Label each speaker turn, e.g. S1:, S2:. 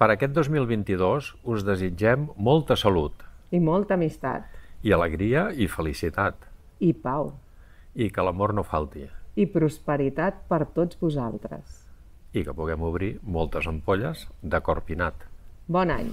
S1: Per aquest 2022 us desitgem molta salut.
S2: I molta amistat.
S1: I alegria i felicitat. I pau. I que l'amor no falti.
S3: I prosperitat per tots vosaltres.
S1: I que puguem obrir moltes ampolles de corpinat.
S3: Bon any!